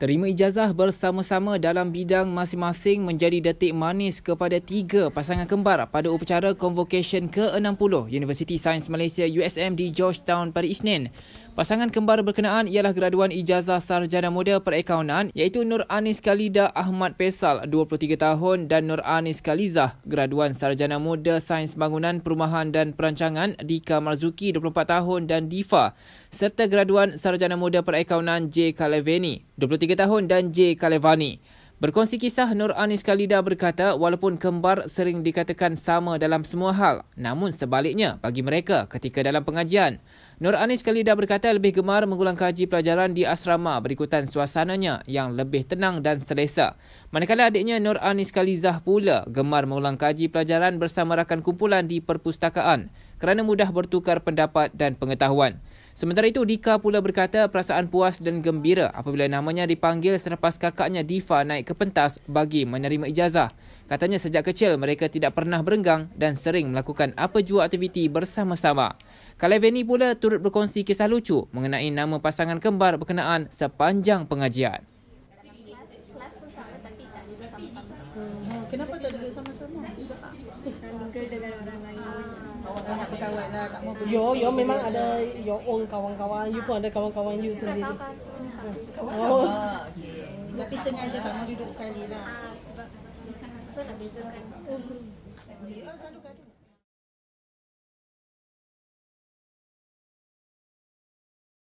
terima ijazah bersama-sama dalam bidang masing-masing menjadi detik manis kepada tiga pasangan kembar pada upacara convocation ke-60 Universiti Sains Malaysia USM di Georgetown pada Isnin. Pasangan kembar berkenaan ialah graduan ijazah sarjana muda perakaunan iaitu Nur Anis Kalida Ahmad Pesal 23 tahun dan Nur Anis Kalizah graduan sarjana muda sains bangunan perumahan dan perancangan Dika Marzuki 24 tahun dan Difa serta graduan sarjana muda perakaunan J Kalevani 23 tahun dan J Kalevani. Berkongsi kisah Nur Anis Khalida berkata walaupun kembar sering dikatakan sama dalam semua hal namun sebaliknya bagi mereka ketika dalam pengajian. Nur Anis Khalida berkata lebih gemar mengulang kaji pelajaran di asrama berikutan suasananya yang lebih tenang dan selesa. Manakala adiknya Nur Anis Khalizah pula gemar mengulang kaji pelajaran bersama rakan kumpulan di perpustakaan kerana mudah bertukar pendapat dan pengetahuan. Sementara itu, Dika pula berkata perasaan puas dan gembira apabila namanya dipanggil selepas kakaknya Diva naik ke pentas bagi menerima ijazah. Katanya sejak kecil mereka tidak pernah berenggang dan sering melakukan apa jua aktiviti bersama-sama. Kaleveni pula turut berkongsi kisah lucu mengenai nama pasangan kembar berkenaan sepanjang pengajian. Kenapa tak duduk sama-sama? Tak duduk dengan orang lain kawan-kawan lah tak mau yo yo memang ada yo your own kawan-kawan you pun ada kawan-kawan you sendiri kawan-kawan semua sama oh. tapi sengaja tak mau duduk sekali lah ah, sebab susah nak bezakan Oh,